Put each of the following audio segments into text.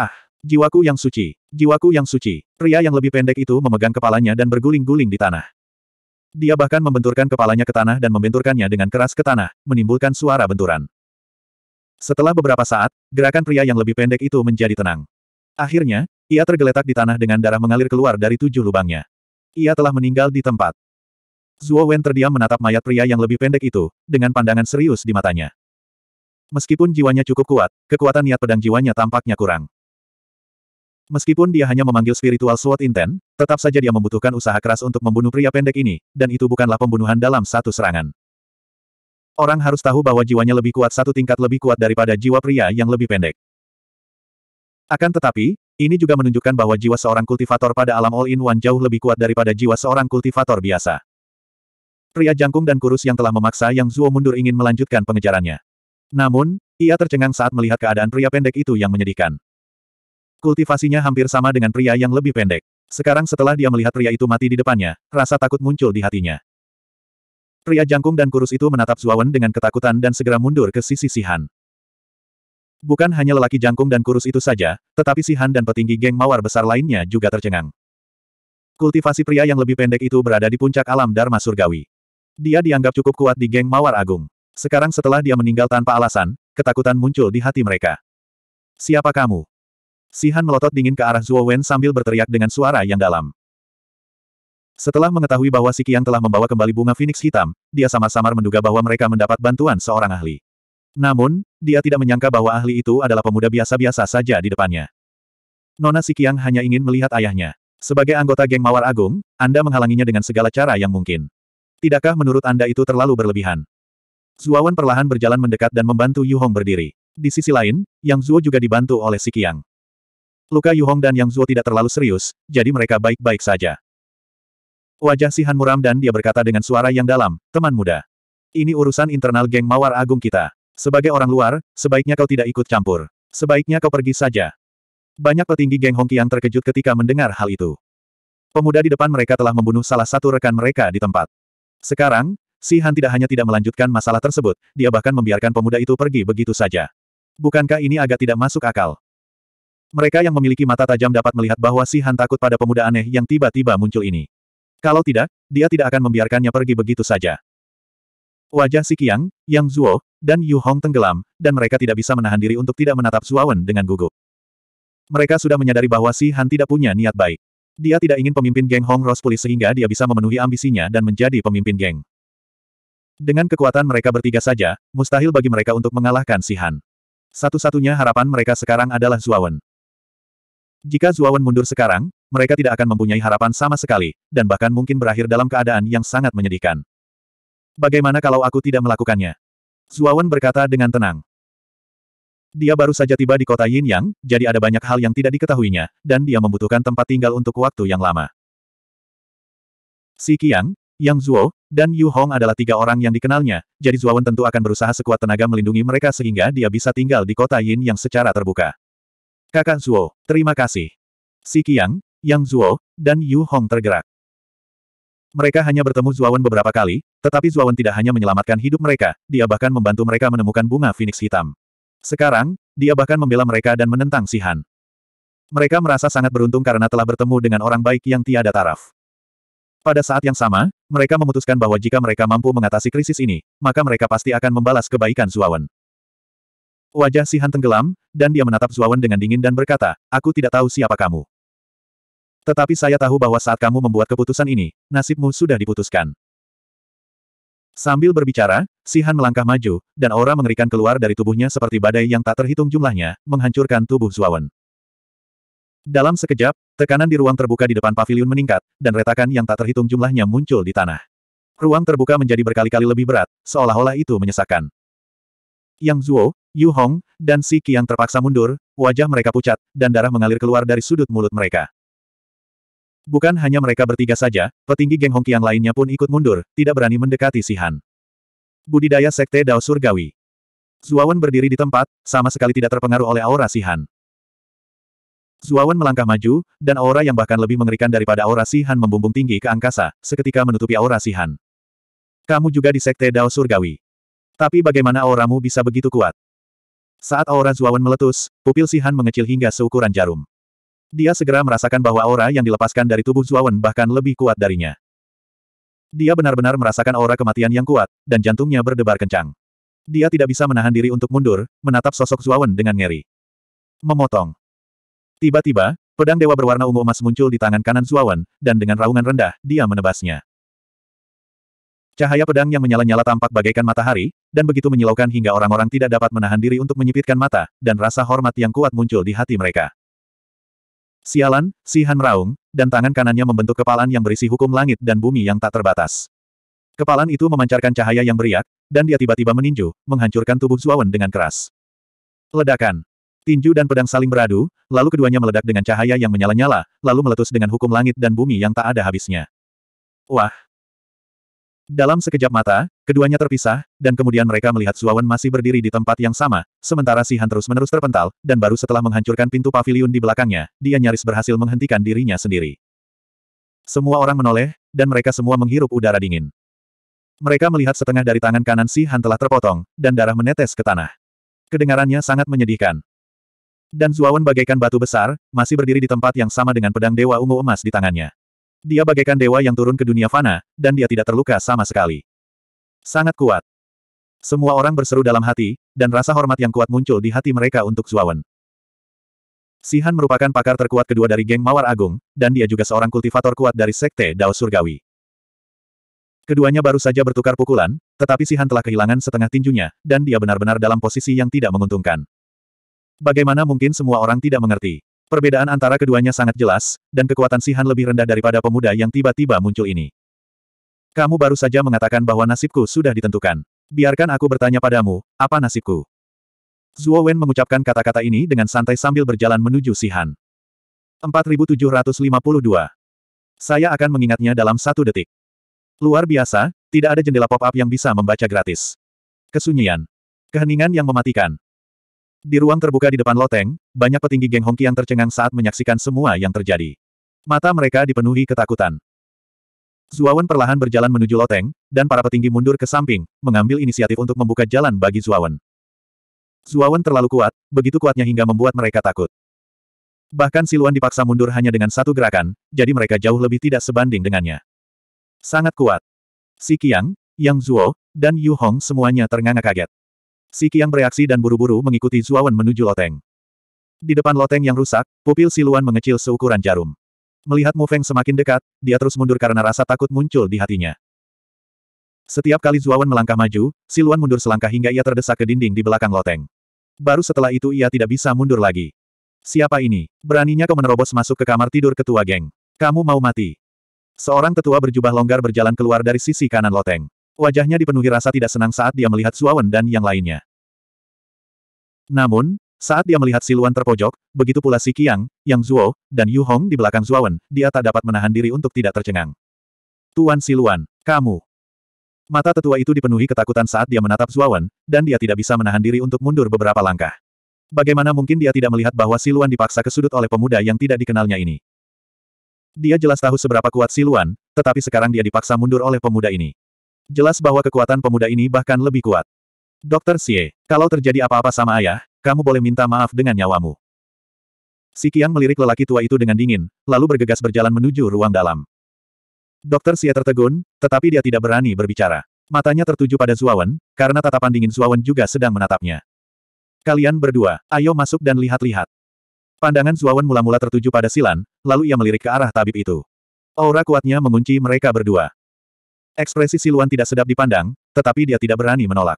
Ah, jiwaku yang suci, jiwaku yang suci. Pria yang lebih pendek itu memegang kepalanya dan berguling-guling di tanah. Dia bahkan membenturkan kepalanya ke tanah dan membenturkannya dengan keras ke tanah, menimbulkan suara benturan. Setelah beberapa saat, gerakan pria yang lebih pendek itu menjadi tenang. Akhirnya, ia tergeletak di tanah dengan darah mengalir keluar dari tujuh lubangnya. Ia telah meninggal di tempat. Zuo Wen terdiam menatap mayat pria yang lebih pendek itu, dengan pandangan serius di matanya. Meskipun jiwanya cukup kuat, kekuatan niat pedang jiwanya tampaknya kurang. Meskipun dia hanya memanggil spiritual sword intent, tetap saja dia membutuhkan usaha keras untuk membunuh pria pendek ini, dan itu bukanlah pembunuhan dalam satu serangan. Orang harus tahu bahwa jiwanya lebih kuat satu tingkat lebih kuat daripada jiwa pria yang lebih pendek. Akan tetapi, ini juga menunjukkan bahwa jiwa seorang kultivator pada alam all-in-one jauh lebih kuat daripada jiwa seorang kultivator biasa. Pria jangkung dan kurus yang telah memaksa Yang Zuo mundur ingin melanjutkan pengejarannya. Namun, ia tercengang saat melihat keadaan pria pendek itu yang menyedihkan. Kultivasinya hampir sama dengan pria yang lebih pendek. Sekarang setelah dia melihat pria itu mati di depannya, rasa takut muncul di hatinya. Pria jangkung dan kurus itu menatap Zuawan dengan ketakutan dan segera mundur ke sisi Sihan. Bukan hanya lelaki jangkung dan kurus itu saja, tetapi Sihan dan petinggi geng mawar besar lainnya juga tercengang. Kultivasi pria yang lebih pendek itu berada di puncak alam Dharma Surgawi. Dia dianggap cukup kuat di geng mawar agung. Sekarang setelah dia meninggal tanpa alasan, ketakutan muncul di hati mereka. Siapa kamu? Sihan melotot dingin ke arah Zuo Wen sambil berteriak dengan suara yang dalam. Setelah mengetahui bahwa Si Qiang telah membawa kembali bunga Phoenix hitam, dia samar-samar menduga bahwa mereka mendapat bantuan seorang ahli. Namun, dia tidak menyangka bahwa ahli itu adalah pemuda biasa-biasa saja di depannya. Nona Si Qiang hanya ingin melihat ayahnya. Sebagai anggota geng Mawar Agung, Anda menghalanginya dengan segala cara yang mungkin. Tidakkah menurut Anda itu terlalu berlebihan? Zuawan perlahan berjalan mendekat dan membantu Yu Hong berdiri. Di sisi lain, Yang Zuo juga dibantu oleh Si Qiang. Luka Yu Hong dan Yang Zuo tidak terlalu serius, jadi mereka baik-baik saja. Wajah Sihan muram dan dia berkata dengan suara yang dalam, teman muda. Ini urusan internal geng mawar agung kita. Sebagai orang luar, sebaiknya kau tidak ikut campur. Sebaiknya kau pergi saja. Banyak petinggi geng Hong yang terkejut ketika mendengar hal itu. Pemuda di depan mereka telah membunuh salah satu rekan mereka di tempat. Sekarang, Sihan tidak hanya tidak melanjutkan masalah tersebut, dia bahkan membiarkan pemuda itu pergi begitu saja. Bukankah ini agak tidak masuk akal? Mereka yang memiliki mata tajam dapat melihat bahwa Si Han takut pada pemuda aneh yang tiba-tiba muncul ini. Kalau tidak, dia tidak akan membiarkannya pergi begitu saja. Wajah Si Qiang, Yang Zuo, dan Yu Hong tenggelam, dan mereka tidak bisa menahan diri untuk tidak menatap Zuawan dengan gugup. Mereka sudah menyadari bahwa Si Han tidak punya niat baik. Dia tidak ingin pemimpin geng Hong Rose pulih sehingga dia bisa memenuhi ambisinya dan menjadi pemimpin geng. Dengan kekuatan mereka bertiga saja, mustahil bagi mereka untuk mengalahkan Si Han. Satu-satunya harapan mereka sekarang adalah Zuawan. Jika Zuawan mundur sekarang, mereka tidak akan mempunyai harapan sama sekali, dan bahkan mungkin berakhir dalam keadaan yang sangat menyedihkan. Bagaimana kalau aku tidak melakukannya? Zuawan berkata dengan tenang. Dia baru saja tiba di kota Yin Yang, jadi ada banyak hal yang tidak diketahuinya, dan dia membutuhkan tempat tinggal untuk waktu yang lama. Si Qiang, Yang Zuo, dan Yu Hong adalah tiga orang yang dikenalnya, jadi Zuawan tentu akan berusaha sekuat tenaga melindungi mereka sehingga dia bisa tinggal di kota Yin Yang secara terbuka. Kakak Zuo, terima kasih. Si Qiang, Yang Zuo, dan Yu Hong tergerak. Mereka hanya bertemu Zuawan beberapa kali, tetapi Zuawan tidak hanya menyelamatkan hidup mereka, dia bahkan membantu mereka menemukan bunga Phoenix hitam. Sekarang, dia bahkan membela mereka dan menentang Si Han. Mereka merasa sangat beruntung karena telah bertemu dengan orang baik yang tiada taraf. Pada saat yang sama, mereka memutuskan bahwa jika mereka mampu mengatasi krisis ini, maka mereka pasti akan membalas kebaikan Zuawan. Wajah Sihan tenggelam, dan dia menatap Zuawan dengan dingin dan berkata, aku tidak tahu siapa kamu. Tetapi saya tahu bahwa saat kamu membuat keputusan ini, nasibmu sudah diputuskan. Sambil berbicara, Sihan melangkah maju, dan aura mengerikan keluar dari tubuhnya seperti badai yang tak terhitung jumlahnya, menghancurkan tubuh Zuawan. Dalam sekejap, tekanan di ruang terbuka di depan pavilion meningkat, dan retakan yang tak terhitung jumlahnya muncul di tanah. Ruang terbuka menjadi berkali-kali lebih berat, seolah-olah itu menyesakkan. Yang Zuo, Yu Hong, dan Si Qiang terpaksa mundur, wajah mereka pucat, dan darah mengalir keluar dari sudut mulut mereka. Bukan hanya mereka bertiga saja, petinggi geng Hong Qiang lainnya pun ikut mundur, tidak berani mendekati Si Han. Budidaya Sekte Dao Surgawi Zuawan berdiri di tempat, sama sekali tidak terpengaruh oleh aura Si Han. Zuawan melangkah maju, dan aura yang bahkan lebih mengerikan daripada aura Si Han membumbung tinggi ke angkasa, seketika menutupi aura Si Han. Kamu juga di Sekte Dao Surgawi. Tapi bagaimana auramu bisa begitu kuat? Saat aura Zuawan meletus, pupil Sihan mengecil hingga seukuran jarum. Dia segera merasakan bahwa aura yang dilepaskan dari tubuh Zuawan bahkan lebih kuat darinya. Dia benar-benar merasakan aura kematian yang kuat, dan jantungnya berdebar kencang. Dia tidak bisa menahan diri untuk mundur, menatap sosok Zuawan dengan ngeri. Memotong. Tiba-tiba, pedang dewa berwarna ungu emas muncul di tangan kanan Zuawan, dan dengan raungan rendah, dia menebasnya. Cahaya pedang yang menyala-nyala tampak bagaikan matahari, dan begitu menyilaukan hingga orang-orang tidak dapat menahan diri untuk menyipitkan mata, dan rasa hormat yang kuat muncul di hati mereka. Sialan, si Han meraung, dan tangan kanannya membentuk kepalan yang berisi hukum langit dan bumi yang tak terbatas. Kepalan itu memancarkan cahaya yang beriak, dan dia tiba-tiba meninju, menghancurkan tubuh Zuawan dengan keras. Ledakan. Tinju dan pedang saling beradu, lalu keduanya meledak dengan cahaya yang menyala-nyala, lalu meletus dengan hukum langit dan bumi yang tak ada habisnya. Wah, dalam sekejap mata, keduanya terpisah, dan kemudian mereka melihat Suawan masih berdiri di tempat yang sama, sementara Si Han terus-menerus terpental, dan baru setelah menghancurkan pintu pavilion di belakangnya, dia nyaris berhasil menghentikan dirinya sendiri. Semua orang menoleh, dan mereka semua menghirup udara dingin. Mereka melihat setengah dari tangan kanan Si Han telah terpotong, dan darah menetes ke tanah. Kedengarannya sangat menyedihkan. Dan Zuawan bagaikan batu besar, masih berdiri di tempat yang sama dengan pedang Dewa Ungu Emas di tangannya. Dia bagaikan dewa yang turun ke dunia fana, dan dia tidak terluka sama sekali. Sangat kuat. Semua orang berseru dalam hati, dan rasa hormat yang kuat muncul di hati mereka untuk Zuawan. Sihan merupakan pakar terkuat kedua dari geng Mawar Agung, dan dia juga seorang kultivator kuat dari Sekte Dao Surgawi. Keduanya baru saja bertukar pukulan, tetapi Sihan telah kehilangan setengah tinjunya, dan dia benar-benar dalam posisi yang tidak menguntungkan. Bagaimana mungkin semua orang tidak mengerti? Perbedaan antara keduanya sangat jelas, dan kekuatan Sihan lebih rendah daripada pemuda yang tiba-tiba muncul ini. Kamu baru saja mengatakan bahwa nasibku sudah ditentukan. Biarkan aku bertanya padamu, apa nasibku? Zuo Wen mengucapkan kata-kata ini dengan santai sambil berjalan menuju Sihan. 4752. Saya akan mengingatnya dalam satu detik. Luar biasa, tidak ada jendela pop-up yang bisa membaca gratis. Kesunyian. Keheningan yang mematikan. Di ruang terbuka di depan loteng, banyak petinggi geng yang tercengang saat menyaksikan semua yang terjadi. Mata mereka dipenuhi ketakutan. Zuawan perlahan berjalan menuju loteng, dan para petinggi mundur ke samping, mengambil inisiatif untuk membuka jalan bagi Zuawan. Zuawan terlalu kuat, begitu kuatnya hingga membuat mereka takut. Bahkan Siluan dipaksa mundur hanya dengan satu gerakan, jadi mereka jauh lebih tidak sebanding dengannya. Sangat kuat. Si Qiang, Yang Zuo, dan Yu Hong semuanya ternganga kaget. Si Qiang bereaksi dan buru-buru mengikuti Zuawan menuju loteng. Di depan loteng yang rusak, pupil siluan mengecil seukuran jarum. Melihat Mu Feng semakin dekat, dia terus mundur karena rasa takut muncul di hatinya. Setiap kali Zuawan melangkah maju, siluan mundur selangkah hingga ia terdesak ke dinding di belakang loteng. Baru setelah itu ia tidak bisa mundur lagi. Siapa ini? Beraninya kau menerobos masuk ke kamar tidur ketua geng. Kamu mau mati. Seorang tetua berjubah longgar berjalan keluar dari sisi kanan loteng. Wajahnya dipenuhi rasa tidak senang saat dia melihat Suawan dan yang lainnya. Namun, saat dia melihat siluan terpojok, begitu pula si Qiang, Yang Zuo, dan Yu Hong di belakang Suawan, dia tak dapat menahan diri untuk tidak tercengang. Tuan Siluan, kamu. Mata tetua itu dipenuhi ketakutan saat dia menatap Suawan, dan dia tidak bisa menahan diri untuk mundur beberapa langkah. Bagaimana mungkin dia tidak melihat bahwa Siluan dipaksa ke sudut oleh pemuda yang tidak dikenalnya ini? Dia jelas tahu seberapa kuat Siluan, tetapi sekarang dia dipaksa mundur oleh pemuda ini jelas bahwa kekuatan pemuda ini bahkan lebih kuat. Dokter Xie, kalau terjadi apa-apa sama ayah, kamu boleh minta maaf dengan nyawamu. Si Qiang melirik lelaki tua itu dengan dingin, lalu bergegas berjalan menuju ruang dalam. Dokter Xie tertegun, tetapi dia tidak berani berbicara. Matanya tertuju pada Zuawan, karena tatapan dingin Zuawan juga sedang menatapnya. Kalian berdua, ayo masuk dan lihat-lihat. Pandangan Zuawan mula-mula tertuju pada Silan, lalu ia melirik ke arah tabib itu. Aura kuatnya mengunci mereka berdua. Ekspresi siluan tidak sedap dipandang, tetapi dia tidak berani menolak.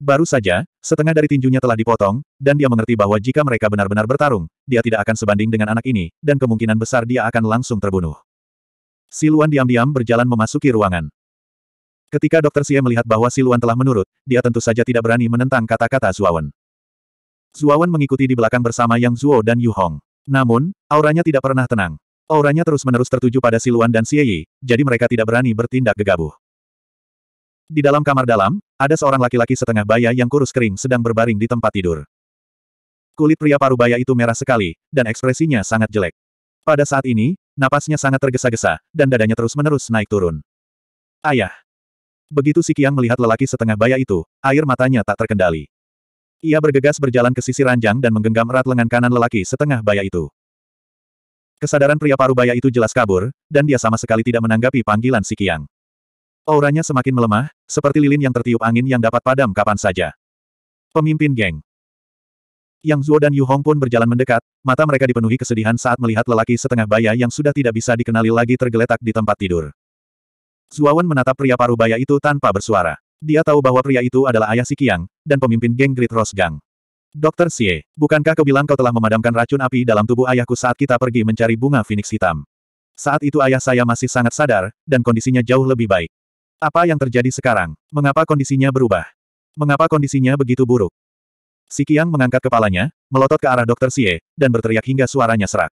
Baru saja, setengah dari tinjunya telah dipotong, dan dia mengerti bahwa jika mereka benar-benar bertarung, dia tidak akan sebanding dengan anak ini, dan kemungkinan besar dia akan langsung terbunuh. Siluan diam-diam berjalan memasuki ruangan. Ketika Dokter Xie melihat bahwa Siluan telah menurut, dia tentu saja tidak berani menentang kata-kata Zuawan. Zuawan mengikuti di belakang bersama Yang Zuo dan Yu Hong. Namun, auranya tidak pernah tenang. Auranya terus-menerus tertuju pada Siluan dan Yi, jadi mereka tidak berani bertindak gegabah. Di dalam kamar dalam, ada seorang laki-laki setengah baya yang kurus kering sedang berbaring di tempat tidur. Kulit pria paruh baya itu merah sekali, dan ekspresinya sangat jelek. Pada saat ini, napasnya sangat tergesa-gesa, dan dadanya terus-menerus naik turun. Ayah! Begitu si Kiang melihat lelaki setengah baya itu, air matanya tak terkendali. Ia bergegas berjalan ke sisi ranjang dan menggenggam erat lengan kanan lelaki setengah baya itu. Kesadaran pria parubaya itu jelas kabur, dan dia sama sekali tidak menanggapi panggilan si Kiang. Auranya semakin melemah, seperti lilin yang tertiup angin yang dapat padam kapan saja. Pemimpin geng. Yang Zuo dan Yu Hong pun berjalan mendekat, mata mereka dipenuhi kesedihan saat melihat lelaki setengah baya yang sudah tidak bisa dikenali lagi tergeletak di tempat tidur. Zuawan menatap pria parubaya itu tanpa bersuara. Dia tahu bahwa pria itu adalah ayah si Kiang, dan pemimpin geng Great Rose Gang. Dokter Xie, bukankah kau bilang kau telah memadamkan racun api dalam tubuh ayahku saat kita pergi mencari bunga Phoenix hitam? Saat itu ayah saya masih sangat sadar, dan kondisinya jauh lebih baik. Apa yang terjadi sekarang? Mengapa kondisinya berubah? Mengapa kondisinya begitu buruk? Si Qiang mengangkat kepalanya, melotot ke arah Dokter Xie, dan berteriak hingga suaranya serak.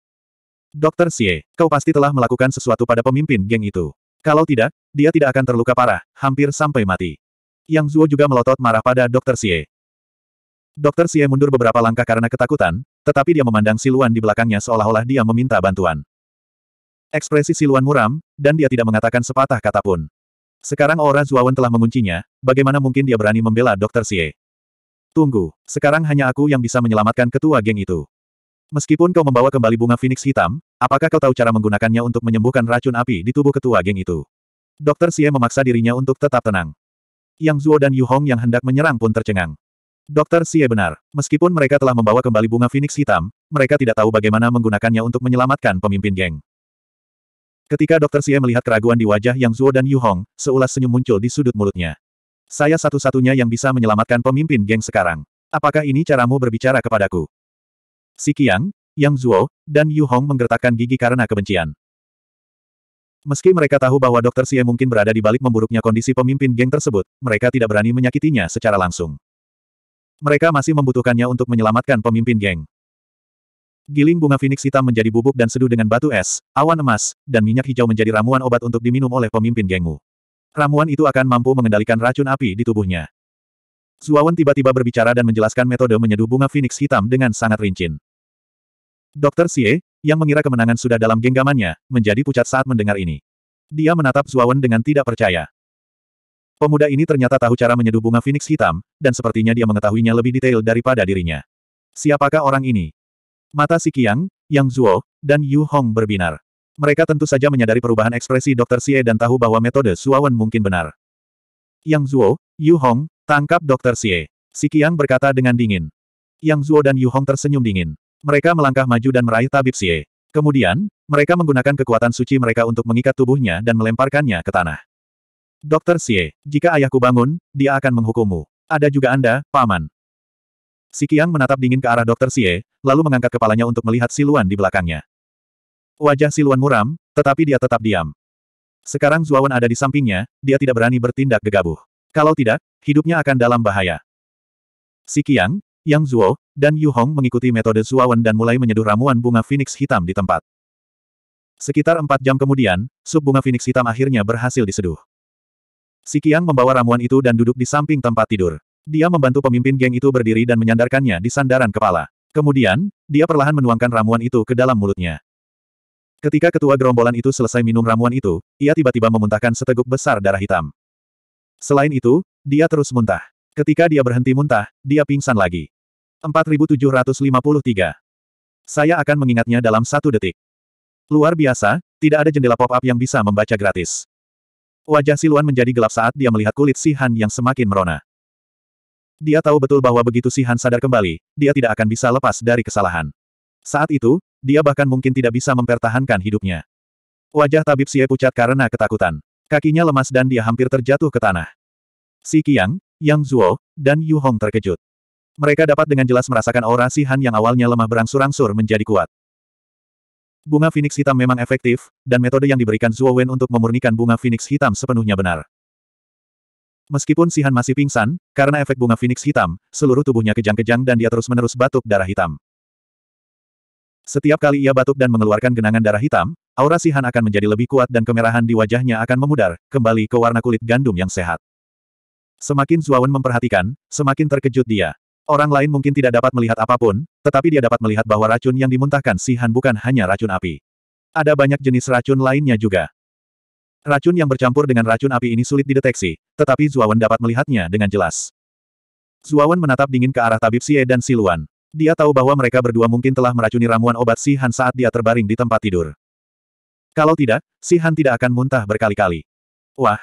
Dokter Xie, kau pasti telah melakukan sesuatu pada pemimpin geng itu. Kalau tidak, dia tidak akan terluka parah, hampir sampai mati. Yang Zuo juga melotot marah pada Dokter Xie. Dokter Xie mundur beberapa langkah karena ketakutan, tetapi dia memandang Siluan di belakangnya seolah-olah dia meminta bantuan. Ekspresi Siluan muram, dan dia tidak mengatakan sepatah kata pun. Sekarang aura Zuawan telah menguncinya, bagaimana mungkin dia berani membela Dokter Xie? Tunggu, sekarang hanya aku yang bisa menyelamatkan ketua geng itu. Meskipun kau membawa kembali bunga Phoenix hitam, apakah kau tahu cara menggunakannya untuk menyembuhkan racun api di tubuh ketua geng itu? Dokter Xie memaksa dirinya untuk tetap tenang. Yang Zuo dan Yu Hong yang hendak menyerang pun tercengang. Dokter Xie benar. Meskipun mereka telah membawa kembali bunga Phoenix hitam, mereka tidak tahu bagaimana menggunakannya untuk menyelamatkan pemimpin geng. Ketika Dokter Xie melihat keraguan di wajah Yang Zuo dan Yu Hong, seulas senyum muncul di sudut mulutnya. Saya satu-satunya yang bisa menyelamatkan pemimpin geng sekarang. Apakah ini caramu berbicara kepadaku? Si Qiang, Yang Zuo, dan Yu Hong menggertakkan gigi karena kebencian. Meski mereka tahu bahwa Dokter Xie mungkin berada di balik memburuknya kondisi pemimpin geng tersebut, mereka tidak berani menyakitinya secara langsung. Mereka masih membutuhkannya untuk menyelamatkan pemimpin geng. Giling bunga Phoenix hitam menjadi bubuk dan seduh dengan batu es, awan emas, dan minyak hijau menjadi ramuan obat untuk diminum oleh pemimpin gengmu. Ramuan itu akan mampu mengendalikan racun api di tubuhnya. Zuawan tiba-tiba berbicara dan menjelaskan metode menyeduh bunga Phoenix hitam dengan sangat rinci. Dokter Xie, yang mengira kemenangan sudah dalam genggamannya, menjadi pucat saat mendengar ini. Dia menatap Zuawan dengan tidak percaya. Pemuda ini ternyata tahu cara menyeduh bunga Phoenix hitam, dan sepertinya dia mengetahuinya lebih detail daripada dirinya. Siapakah orang ini? Mata Si Qiang, Yang Zuo, dan Yu Hong berbinar. Mereka tentu saja menyadari perubahan ekspresi Dr. Xie dan tahu bahwa metode Suawan mungkin benar. Yang Zuo, Yu Hong, tangkap Dr. Xie. Si Qiang berkata dengan dingin. Yang Zuo dan Yu Hong tersenyum dingin. Mereka melangkah maju dan meraih tabib Xie. Kemudian, mereka menggunakan kekuatan suci mereka untuk mengikat tubuhnya dan melemparkannya ke tanah. Dokter Xie, jika ayahku bangun, dia akan menghukummu. Ada juga Anda, Paman. Si Kiang menatap dingin ke arah Dokter Xie, lalu mengangkat kepalanya untuk melihat siluan di belakangnya. Wajah siluan muram, tetapi dia tetap diam. Sekarang Zuawan ada di sampingnya, dia tidak berani bertindak gegabah. Kalau tidak, hidupnya akan dalam bahaya. Si Kiang, Yang Zuo, dan Yu Hong mengikuti metode Zuawan dan mulai menyeduh ramuan bunga Phoenix hitam di tempat. Sekitar empat jam kemudian, sub bunga Phoenix hitam akhirnya berhasil diseduh. Si Kiang membawa ramuan itu dan duduk di samping tempat tidur. Dia membantu pemimpin geng itu berdiri dan menyandarkannya di sandaran kepala. Kemudian, dia perlahan menuangkan ramuan itu ke dalam mulutnya. Ketika ketua gerombolan itu selesai minum ramuan itu, ia tiba-tiba memuntahkan seteguk besar darah hitam. Selain itu, dia terus muntah. Ketika dia berhenti muntah, dia pingsan lagi. 4753. Saya akan mengingatnya dalam satu detik. Luar biasa, tidak ada jendela pop-up yang bisa membaca gratis. Wajah Siluan menjadi gelap saat dia melihat kulit Sihan yang semakin merona. Dia tahu betul bahwa begitu Sihan sadar kembali, dia tidak akan bisa lepas dari kesalahan. Saat itu, dia bahkan mungkin tidak bisa mempertahankan hidupnya. Wajah tabib Xie pucat karena ketakutan. Kakinya lemas dan dia hampir terjatuh ke tanah. Si Qiang, Yang Zuo, dan Yu Hong terkejut. Mereka dapat dengan jelas merasakan aura Sihan yang awalnya lemah berangsur-angsur menjadi kuat. Bunga Phoenix hitam memang efektif, dan metode yang diberikan Zuo Wen untuk memurnikan bunga Phoenix hitam sepenuhnya benar. Meskipun Sihan masih pingsan, karena efek bunga Phoenix hitam, seluruh tubuhnya kejang-kejang dan dia terus-menerus batuk darah hitam. Setiap kali ia batuk dan mengeluarkan genangan darah hitam, aura Sihan akan menjadi lebih kuat dan kemerahan di wajahnya akan memudar, kembali ke warna kulit gandum yang sehat. Semakin Zuo Wen memperhatikan, semakin terkejut dia. Orang lain mungkin tidak dapat melihat apapun, tetapi dia dapat melihat bahwa racun yang dimuntahkan Si Han bukan hanya racun api. Ada banyak jenis racun lainnya juga. Racun yang bercampur dengan racun api ini sulit dideteksi, tetapi Zuawan dapat melihatnya dengan jelas. Zuawan menatap dingin ke arah tabib Sie dan Siluan. Dia tahu bahwa mereka berdua mungkin telah meracuni ramuan obat Si Han saat dia terbaring di tempat tidur. Kalau tidak, Si Han tidak akan muntah berkali-kali. Wah!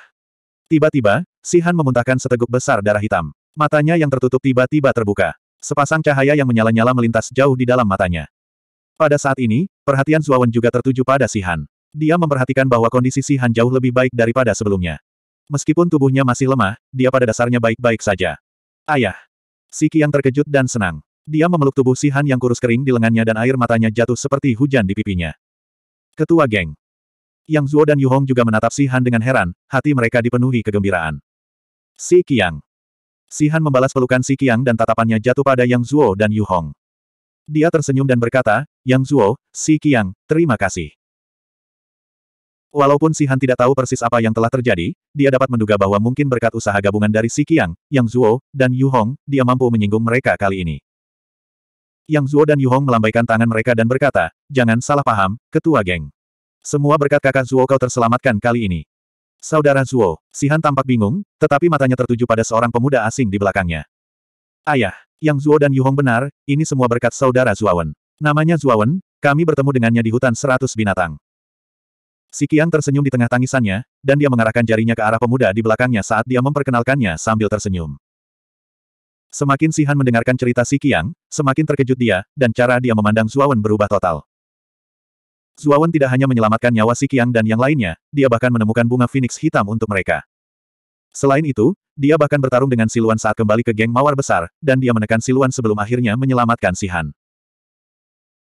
Tiba-tiba, Si Han memuntahkan seteguk besar darah hitam. Matanya yang tertutup tiba-tiba terbuka. Sepasang cahaya yang menyala-nyala melintas jauh di dalam matanya. Pada saat ini, perhatian Zuawan juga tertuju pada Sihan. Dia memperhatikan bahwa kondisi Sihan jauh lebih baik daripada sebelumnya. Meskipun tubuhnya masih lemah, dia pada dasarnya baik-baik saja. Ayah. Siki yang terkejut dan senang. Dia memeluk tubuh Sihan yang kurus kering di lengannya dan air matanya jatuh seperti hujan di pipinya. Ketua geng. Yang Zuo dan Yu Hong juga menatap Sihan dengan heran, hati mereka dipenuhi kegembiraan. Si Qiang. Sihan membalas pelukan Si Qiang dan tatapannya jatuh pada Yang Zuo dan Yu Hong. Dia tersenyum dan berkata, Yang Zuo, Si Qiang, terima kasih. Walaupun Sihan tidak tahu persis apa yang telah terjadi, dia dapat menduga bahwa mungkin berkat usaha gabungan dari Si Qiang, Yang Zuo, dan Yu Hong, dia mampu menyinggung mereka kali ini. Yang Zuo dan Yu Hong melambaikan tangan mereka dan berkata, jangan salah paham, ketua geng. Semua berkat kakak Zuo kau terselamatkan kali ini. Saudara Zuo, Sihan tampak bingung, tetapi matanya tertuju pada seorang pemuda asing di belakangnya. Ayah, yang Zuo dan Yuhong benar, ini semua berkat saudara Zuawan. Namanya Zuawan, kami bertemu dengannya di hutan seratus binatang. Si Qiang tersenyum di tengah tangisannya, dan dia mengarahkan jarinya ke arah pemuda di belakangnya saat dia memperkenalkannya sambil tersenyum. Semakin Sihan mendengarkan cerita Si Qiang, semakin terkejut dia, dan cara dia memandang Zuawan berubah total. Zuawan tidak hanya menyelamatkan nyawa Si Qiang dan yang lainnya, dia bahkan menemukan bunga Phoenix hitam untuk mereka. Selain itu, dia bahkan bertarung dengan Siluan saat kembali ke geng Mawar Besar, dan dia menekan Siluan sebelum akhirnya menyelamatkan Sihan.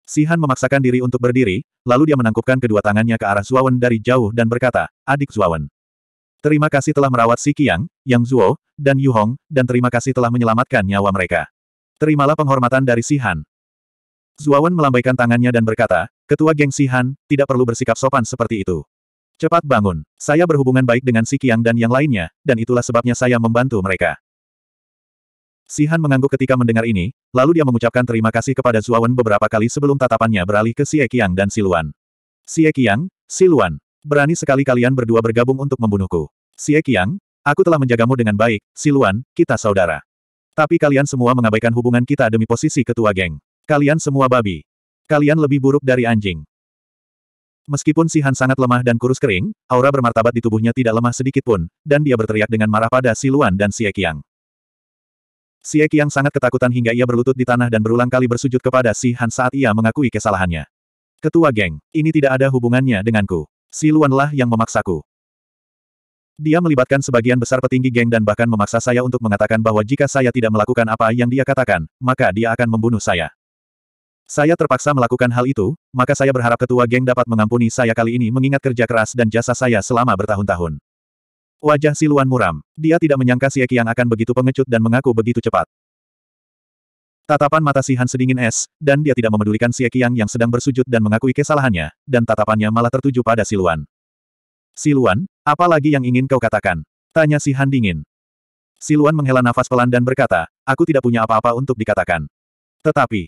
Sihan memaksakan diri untuk berdiri, lalu dia menangkupkan kedua tangannya ke arah Zuawan dari jauh dan berkata, Adik Zuawan. Terima kasih telah merawat Si Qiang, Yang Zuo, dan Yu Hong, dan terima kasih telah menyelamatkan nyawa mereka. Terimalah penghormatan dari Sihan, Zuawan melambaikan tangannya dan berkata, Ketua geng Sihan, tidak perlu bersikap sopan seperti itu. Cepat bangun. Saya berhubungan baik dengan Si Qiang dan yang lainnya, dan itulah sebabnya saya membantu mereka. Sihan mengangguk ketika mendengar ini, lalu dia mengucapkan terima kasih kepada Zuawan beberapa kali sebelum tatapannya beralih ke Si Qiang dan Siluan. Si Qiang, Siluan, berani sekali kalian berdua bergabung untuk membunuhku. Si Qiang, aku telah menjagamu dengan baik, Siluan, kita saudara. Tapi kalian semua mengabaikan hubungan kita demi posisi ketua geng. Kalian semua babi. Kalian lebih buruk dari anjing. Meskipun Sihan sangat lemah dan kurus kering, aura bermartabat di tubuhnya tidak lemah sedikit pun, dan dia berteriak dengan marah pada Si Luan dan Si Ekiang. Si Ekiang sangat ketakutan hingga ia berlutut di tanah dan berulang kali bersujud kepada Si Han saat ia mengakui kesalahannya. Ketua geng, ini tidak ada hubungannya denganku. Si Luanlah yang memaksaku. Dia melibatkan sebagian besar petinggi geng dan bahkan memaksa saya untuk mengatakan bahwa jika saya tidak melakukan apa yang dia katakan, maka dia akan membunuh saya. Saya terpaksa melakukan hal itu, maka saya berharap ketua geng dapat mengampuni saya kali ini mengingat kerja keras dan jasa saya selama bertahun-tahun. Wajah siluan muram. Dia tidak menyangka si yang akan begitu pengecut dan mengaku begitu cepat. Tatapan mata si Han sedingin es, dan dia tidak memedulikan si Eki yang yang sedang bersujud dan mengakui kesalahannya, dan tatapannya malah tertuju pada siluan. Siluan, apa lagi yang ingin kau katakan? Tanya si Han dingin. Siluan menghela nafas pelan dan berkata, aku tidak punya apa-apa untuk dikatakan. Tetapi,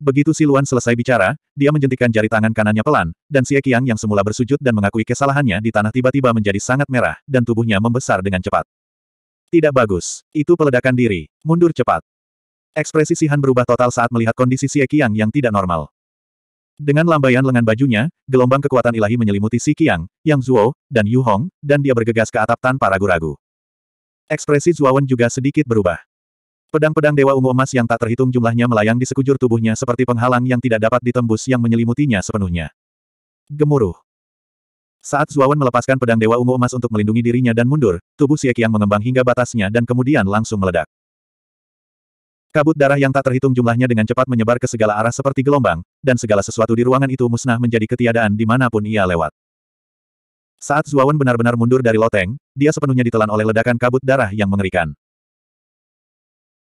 Begitu Siluan selesai bicara, dia menjentikan jari tangan kanannya pelan, dan Si Qiang yang semula bersujud dan mengakui kesalahannya di tanah tiba-tiba menjadi sangat merah, dan tubuhnya membesar dengan cepat. Tidak bagus. Itu peledakan diri. Mundur cepat. Ekspresi Sihan berubah total saat melihat kondisi Si Qiang yang tidak normal. Dengan lambaian lengan bajunya, gelombang kekuatan ilahi menyelimuti Si Qiang, Yang Zuo, dan Yu Hong, dan dia bergegas ke atap tanpa ragu-ragu. Ekspresi Zuawan juga sedikit berubah. Pedang-pedang Dewa Ungu Emas yang tak terhitung jumlahnya melayang di sekujur tubuhnya seperti penghalang yang tidak dapat ditembus yang menyelimutinya sepenuhnya. Gemuruh. Saat Zuawan melepaskan pedang Dewa Ungu Emas untuk melindungi dirinya dan mundur, tubuh Xie Qiang mengembang hingga batasnya dan kemudian langsung meledak. Kabut darah yang tak terhitung jumlahnya dengan cepat menyebar ke segala arah seperti gelombang, dan segala sesuatu di ruangan itu musnah menjadi ketiadaan dimanapun ia lewat. Saat Zuawan benar-benar mundur dari loteng, dia sepenuhnya ditelan oleh ledakan kabut darah yang mengerikan.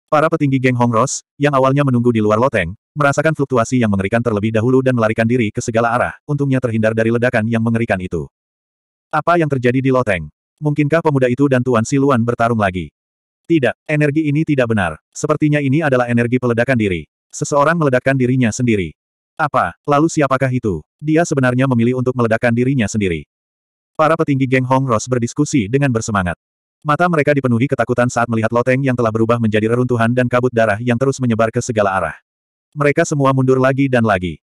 Para petinggi geng Hong Ros, yang awalnya menunggu di luar loteng, merasakan fluktuasi yang mengerikan terlebih dahulu dan melarikan diri ke segala arah, untungnya terhindar dari ledakan yang mengerikan itu. Apa yang terjadi di loteng? Mungkinkah pemuda itu dan Tuan Siluan bertarung lagi? Tidak, energi ini tidak benar. Sepertinya ini adalah energi peledakan diri. Seseorang meledakkan dirinya sendiri. Apa, lalu siapakah itu? Dia sebenarnya memilih untuk meledakkan dirinya sendiri. Para petinggi geng Hong Ros berdiskusi dengan bersemangat. Mata mereka dipenuhi ketakutan saat melihat loteng yang telah berubah menjadi reruntuhan dan kabut darah yang terus menyebar ke segala arah. Mereka semua mundur lagi dan lagi.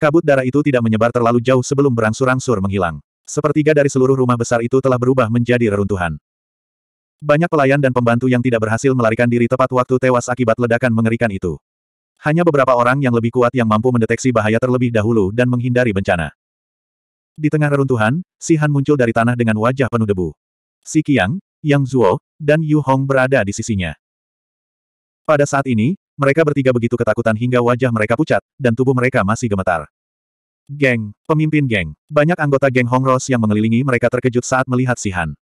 Kabut darah itu tidak menyebar terlalu jauh sebelum berangsur-angsur menghilang. Sepertiga dari seluruh rumah besar itu telah berubah menjadi reruntuhan. Banyak pelayan dan pembantu yang tidak berhasil melarikan diri tepat waktu tewas akibat ledakan mengerikan itu. Hanya beberapa orang yang lebih kuat yang mampu mendeteksi bahaya terlebih dahulu dan menghindari bencana. Di tengah reruntuhan, Sihan muncul dari tanah dengan wajah penuh debu. Si Qiang, yang Zuo, dan Yu Hong berada di sisinya. Pada saat ini, mereka bertiga begitu ketakutan hingga wajah mereka pucat, dan tubuh mereka masih gemetar. Geng, pemimpin geng, banyak anggota geng Hong Hongros yang mengelilingi mereka terkejut saat melihat Si Han.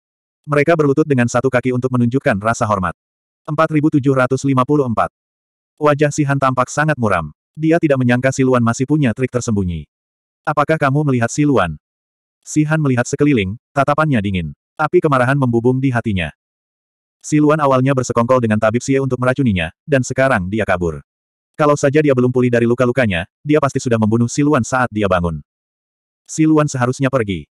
Mereka berlutut dengan satu kaki untuk menunjukkan rasa hormat. 4754. Wajah Si Han tampak sangat muram. Dia tidak menyangka Siluan masih punya trik tersembunyi. Apakah kamu melihat Siluan? Si Han melihat sekeliling, tatapannya dingin. Api kemarahan membubung di hatinya. Siluan awalnya bersekongkol dengan tabib Xie untuk meracuninya, dan sekarang dia kabur. Kalau saja dia belum pulih dari luka-lukanya, dia pasti sudah membunuh Siluan saat dia bangun. Siluan seharusnya pergi.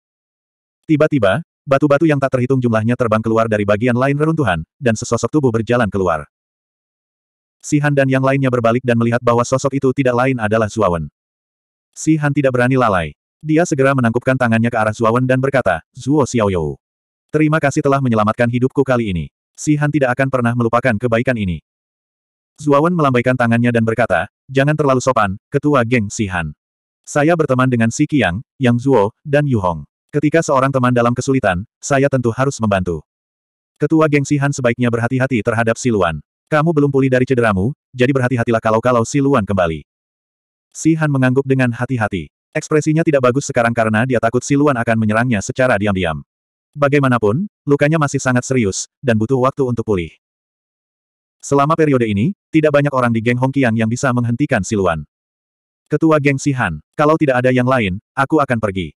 Tiba-tiba, batu-batu yang tak terhitung jumlahnya terbang keluar dari bagian lain reruntuhan, dan sesosok tubuh berjalan keluar. Si Han dan yang lainnya berbalik dan melihat bahwa sosok itu tidak lain adalah Zuawan. Si Han tidak berani lalai. Dia segera menangkupkan tangannya ke arah Zuawan dan berkata, Zuo Xiaoyou. Terima kasih telah menyelamatkan hidupku kali ini. Si Han tidak akan pernah melupakan kebaikan ini. Zuawan melambaikan tangannya dan berkata, jangan terlalu sopan, ketua geng Si Han. Saya berteman dengan Si Qiang, Yang Zuo, dan Yu Hong. Ketika seorang teman dalam kesulitan, saya tentu harus membantu. Ketua geng Si Han sebaiknya berhati-hati terhadap Siluan. Kamu belum pulih dari cederamu, jadi berhati-hatilah kalau-kalau Siluan kembali. Si Han mengangguk dengan hati-hati. Ekspresinya tidak bagus sekarang karena dia takut Siluan akan menyerangnya secara diam-diam. Bagaimanapun, lukanya masih sangat serius, dan butuh waktu untuk pulih. Selama periode ini, tidak banyak orang di geng Hongkian yang bisa menghentikan Siluan. Ketua geng Sihan, kalau tidak ada yang lain, aku akan pergi.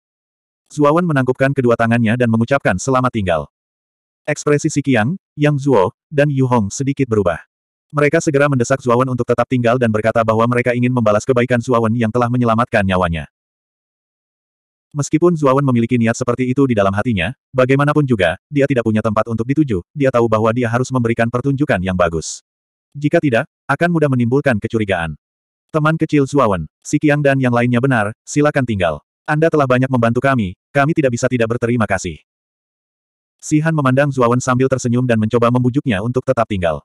Zuowen menangkupkan kedua tangannya dan mengucapkan selamat tinggal. Ekspresi Si Sikiang, Yang Zuo, dan Yu Hong sedikit berubah. Mereka segera mendesak Zuawan untuk tetap tinggal dan berkata bahwa mereka ingin membalas kebaikan Zuawan yang telah menyelamatkan nyawanya. Meskipun Zuawan memiliki niat seperti itu di dalam hatinya, bagaimanapun juga, dia tidak punya tempat untuk dituju, dia tahu bahwa dia harus memberikan pertunjukan yang bagus. Jika tidak, akan mudah menimbulkan kecurigaan. Teman kecil Zuawan, si Kiang dan yang lainnya benar, silakan tinggal. Anda telah banyak membantu kami, kami tidak bisa tidak berterima kasih. Sihan memandang Zuawan sambil tersenyum dan mencoba membujuknya untuk tetap tinggal.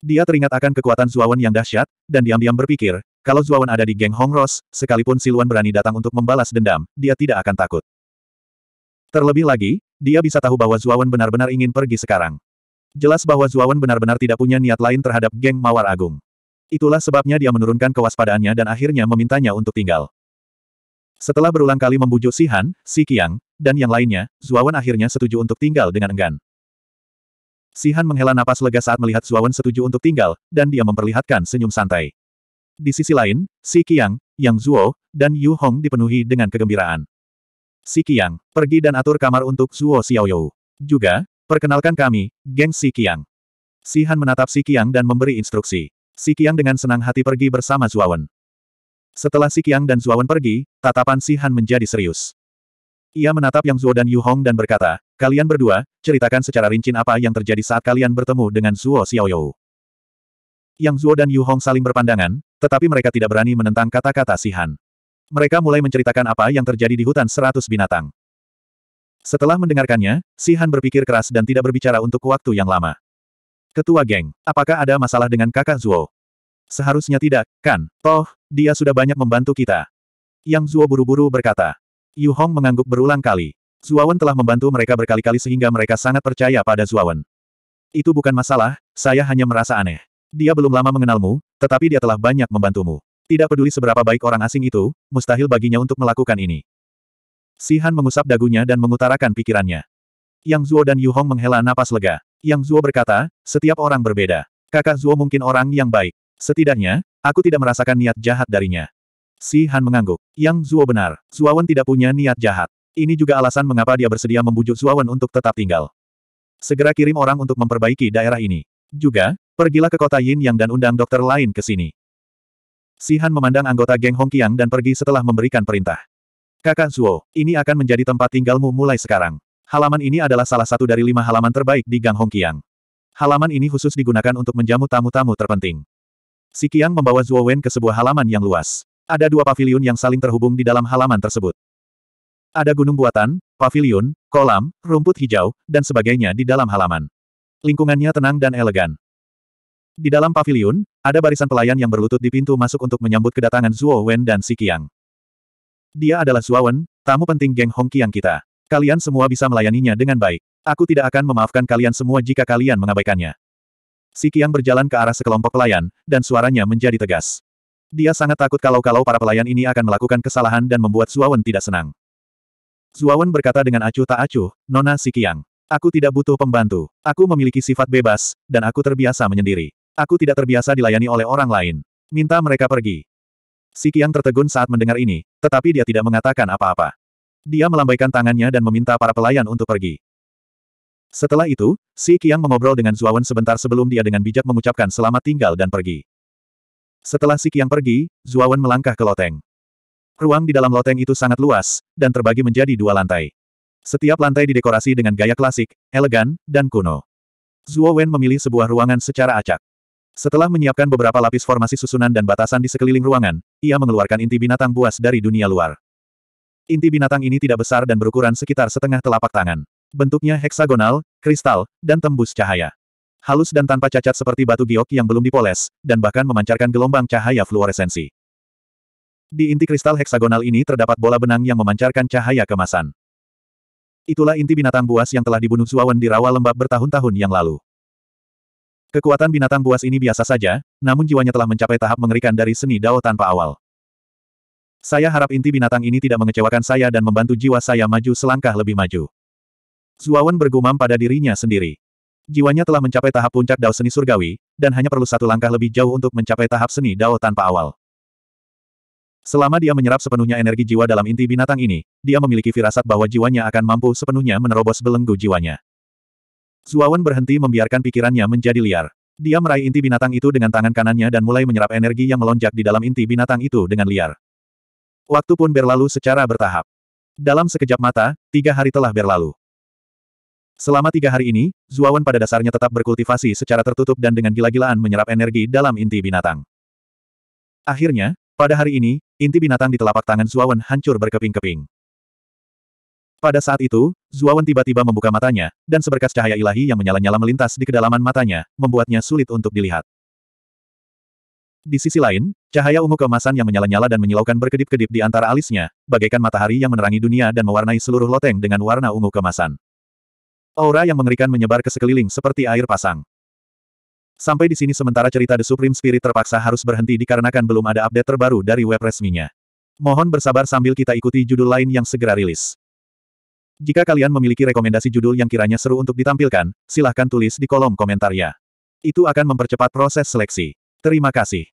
Dia teringat akan kekuatan Zuawan yang dahsyat, dan diam-diam berpikir, kalau Zuawan ada di geng Hong sekalipun Siluan berani datang untuk membalas dendam, dia tidak akan takut. Terlebih lagi, dia bisa tahu bahwa Zuawan benar-benar ingin pergi sekarang. Jelas bahwa Zuawan benar-benar tidak punya niat lain terhadap geng Mawar Agung. Itulah sebabnya dia menurunkan kewaspadaannya dan akhirnya memintanya untuk tinggal. Setelah berulang kali membujuk Sihan, Han, Si Qiang, dan yang lainnya, Zuawan akhirnya setuju untuk tinggal dengan enggan. Sihan menghela napas lega saat melihat Zuawan setuju untuk tinggal, dan dia memperlihatkan senyum santai. Di sisi lain, Si Qiang, Yang Zuo, dan Yu Hong dipenuhi dengan kegembiraan. Si Qiang, pergi dan atur kamar untuk Zuo Xiaoyou. Juga, perkenalkan kami, geng Si Qiang. Si Han menatap Si Qiang dan memberi instruksi. Si Qiang dengan senang hati pergi bersama Zuawan. Setelah Si Qiang dan Zuawan pergi, tatapan Si Han menjadi serius. Ia menatap Yang Zuo dan Yu Hong dan berkata, kalian berdua, ceritakan secara rinci apa yang terjadi saat kalian bertemu dengan Zuo Xiaoyou. Yang Zuo dan Yu Hong saling berpandangan, tetapi mereka tidak berani menentang kata-kata Sihan. Mereka mulai menceritakan apa yang terjadi di hutan seratus binatang. Setelah mendengarkannya, Sihan berpikir keras dan tidak berbicara untuk waktu yang lama. Ketua geng, apakah ada masalah dengan kakak Zuo? Seharusnya tidak, kan? Toh, dia sudah banyak membantu kita. Yang Zuo buru-buru berkata. Yu Hong mengangguk berulang kali. Zuawan telah membantu mereka berkali-kali sehingga mereka sangat percaya pada Zuawan. Itu bukan masalah, saya hanya merasa aneh. Dia belum lama mengenalmu, tetapi dia telah banyak membantumu. Tidak peduli seberapa baik orang asing itu, mustahil baginya untuk melakukan ini. Sihan mengusap dagunya dan mengutarakan pikirannya. Yang Zuo dan Yu Hong menghela napas lega. Yang Zuo berkata, setiap orang berbeda. Kakak Zuo mungkin orang yang baik. Setidaknya, aku tidak merasakan niat jahat darinya. Si Han mengangguk. Yang Zuo benar, Zuo Wen tidak punya niat jahat. Ini juga alasan mengapa dia bersedia membujuk Wen untuk tetap tinggal. Segera kirim orang untuk memperbaiki daerah ini. Juga, Pergilah ke kota Yin Yang dan undang dokter lain ke sini. Sihan memandang anggota geng Hong Qiang dan pergi setelah memberikan perintah. Kakak Zuo, ini akan menjadi tempat tinggalmu mulai sekarang. Halaman ini adalah salah satu dari lima halaman terbaik di Gang Hong Qiang. Halaman ini khusus digunakan untuk menjamu tamu-tamu terpenting. Si Qiang membawa Zuo Wen ke sebuah halaman yang luas. Ada dua pavilion yang saling terhubung di dalam halaman tersebut. Ada gunung buatan, pavilion, kolam, rumput hijau, dan sebagainya di dalam halaman. Lingkungannya tenang dan elegan. Di dalam pavilion, ada barisan pelayan yang berlutut di pintu masuk untuk menyambut kedatangan Zuo Wen dan Si Qiang. Dia adalah Zuo Wen, tamu penting geng Hong Qiang kita. Kalian semua bisa melayaninya dengan baik. Aku tidak akan memaafkan kalian semua jika kalian mengabaikannya. Si Qiang berjalan ke arah sekelompok pelayan, dan suaranya menjadi tegas. Dia sangat takut kalau-kalau para pelayan ini akan melakukan kesalahan dan membuat Wen tidak senang. Wen berkata dengan acuh tak acuh, Nona Si Qiang, aku tidak butuh pembantu. Aku memiliki sifat bebas, dan aku terbiasa menyendiri. Aku tidak terbiasa dilayani oleh orang lain. Minta mereka pergi. Si Kiang tertegun saat mendengar ini, tetapi dia tidak mengatakan apa-apa. Dia melambaikan tangannya dan meminta para pelayan untuk pergi. Setelah itu, Si Kiang mengobrol dengan Zuawan sebentar sebelum dia dengan bijak mengucapkan selamat tinggal dan pergi. Setelah Si Kiang pergi, Zuawan melangkah ke loteng. Ruang di dalam loteng itu sangat luas, dan terbagi menjadi dua lantai. Setiap lantai didekorasi dengan gaya klasik, elegan, dan kuno. Zuo Wen memilih sebuah ruangan secara acak. Setelah menyiapkan beberapa lapis formasi susunan dan batasan di sekeliling ruangan, ia mengeluarkan inti binatang buas dari dunia luar. Inti binatang ini tidak besar dan berukuran sekitar setengah telapak tangan. Bentuknya heksagonal, kristal, dan tembus cahaya. Halus dan tanpa cacat seperti batu giok yang belum dipoles, dan bahkan memancarkan gelombang cahaya fluoresensi. Di inti kristal heksagonal ini terdapat bola benang yang memancarkan cahaya kemasan. Itulah inti binatang buas yang telah dibunuh Zuawan di rawa lembab bertahun-tahun yang lalu. Kekuatan binatang buas ini biasa saja, namun jiwanya telah mencapai tahap mengerikan dari seni dao tanpa awal. Saya harap inti binatang ini tidak mengecewakan saya dan membantu jiwa saya maju selangkah lebih maju. Zuawan bergumam pada dirinya sendiri. Jiwanya telah mencapai tahap puncak dao seni surgawi, dan hanya perlu satu langkah lebih jauh untuk mencapai tahap seni dao tanpa awal. Selama dia menyerap sepenuhnya energi jiwa dalam inti binatang ini, dia memiliki firasat bahwa jiwanya akan mampu sepenuhnya menerobos belenggu jiwanya. Zuawan berhenti membiarkan pikirannya menjadi liar. Dia meraih inti binatang itu dengan tangan kanannya dan mulai menyerap energi yang melonjak di dalam inti binatang itu dengan liar. Waktu pun berlalu secara bertahap. Dalam sekejap mata, tiga hari telah berlalu. Selama tiga hari ini, Zuawan pada dasarnya tetap berkultivasi secara tertutup dan dengan gila-gilaan menyerap energi dalam inti binatang. Akhirnya, pada hari ini, inti binatang di telapak tangan Zuawan hancur berkeping-keping. Pada saat itu, Zuawan tiba-tiba membuka matanya, dan seberkas cahaya ilahi yang menyala-nyala melintas di kedalaman matanya, membuatnya sulit untuk dilihat. Di sisi lain, cahaya ungu kemasan yang menyala-nyala dan menyilaukan berkedip-kedip di antara alisnya, bagaikan matahari yang menerangi dunia dan mewarnai seluruh loteng dengan warna ungu kemasan. Aura yang mengerikan menyebar ke sekeliling seperti air pasang. Sampai di sini sementara cerita The Supreme Spirit terpaksa harus berhenti dikarenakan belum ada update terbaru dari web resminya. Mohon bersabar sambil kita ikuti judul lain yang segera rilis. Jika kalian memiliki rekomendasi judul yang kiranya seru untuk ditampilkan, silahkan tulis di kolom komentar ya. Itu akan mempercepat proses seleksi. Terima kasih.